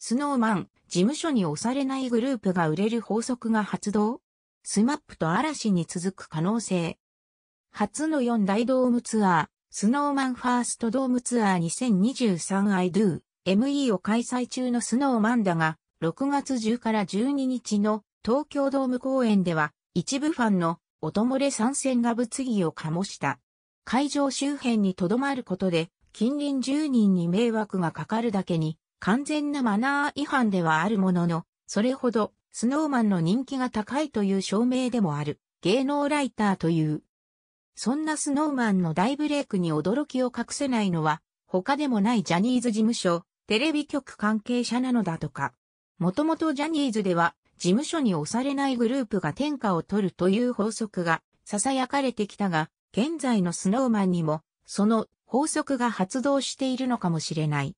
スノーマン、事務所に押されないグループが売れる法則が発動スマップと嵐に続く可能性。初の4大ドームツアー、スノーマンファーストドームツアー 2023I do ME を開催中のスノーマンだが、6月10から12日の東京ドーム公演では、一部ファンの音漏れ参戦が物議を醸した。会場周辺に留まることで、近隣住人に迷惑がかかるだけに、完全なマナー違反ではあるものの、それほどスノーマンの人気が高いという証明でもある芸能ライターという。そんなスノーマンの大ブレイクに驚きを隠せないのは他でもないジャニーズ事務所、テレビ局関係者なのだとか。もともとジャニーズでは事務所に押されないグループが天下を取るという法則が囁かれてきたが、現在のスノーマンにもその法則が発動しているのかもしれない。